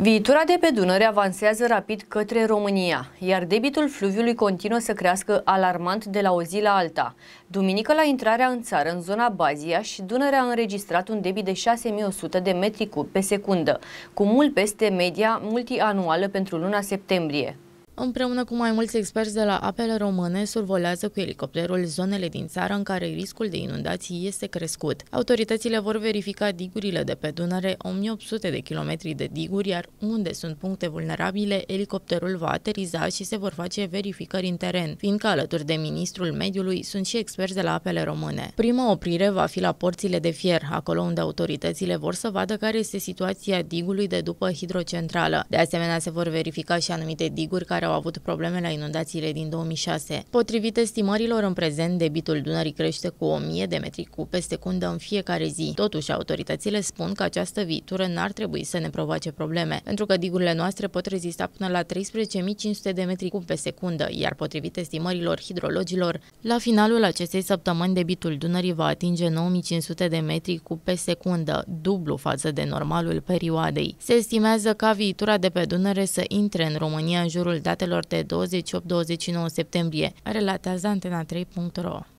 Viitura de pe Dunăre avansează rapid către România, iar debitul fluviului continuă să crească alarmant de la o zi la alta. Duminică, la intrarea în țară, în zona Bazia, și Dunărea a înregistrat un debit de 6100 de metri cub pe secundă, cu mult peste media multianuală pentru luna septembrie. Împreună cu mai mulți experți de la apele române, survolează cu elicopterul zonele din țară în care riscul de inundații este crescut. Autoritățile vor verifica digurile de pe Dunăre, 1800 de kilometri de diguri, iar unde sunt puncte vulnerabile, elicopterul va ateriza și se vor face verificări în teren, fiindcă alături de ministrul mediului sunt și experți de la apele române. Prima oprire va fi la porțile de fier, acolo unde autoritățile vor să vadă care este situația digului de după hidrocentrală. De asemenea, se vor verifica și anumite diguri care au avut probleme la inundațiile din 2006. Potrivit estimărilor, în prezent, debitul Dunării crește cu 1000 de metri cu pe secundă în fiecare zi. Totuși, autoritățile spun că această viitură n-ar trebui să ne provoace probleme, pentru că digurile noastre pot rezista până la 13.500 de metri cu pe secundă, iar potrivit estimărilor hidrologilor, la finalul acestei săptămâni debitul Dunării va atinge 9500 de metri cu pe secundă, dublu față de normalul perioadei. Se estimează ca viitura de pe Dunăre să intre în România în jurul datei datelor de 28-29 septembrie, relatează Antena 3.ro.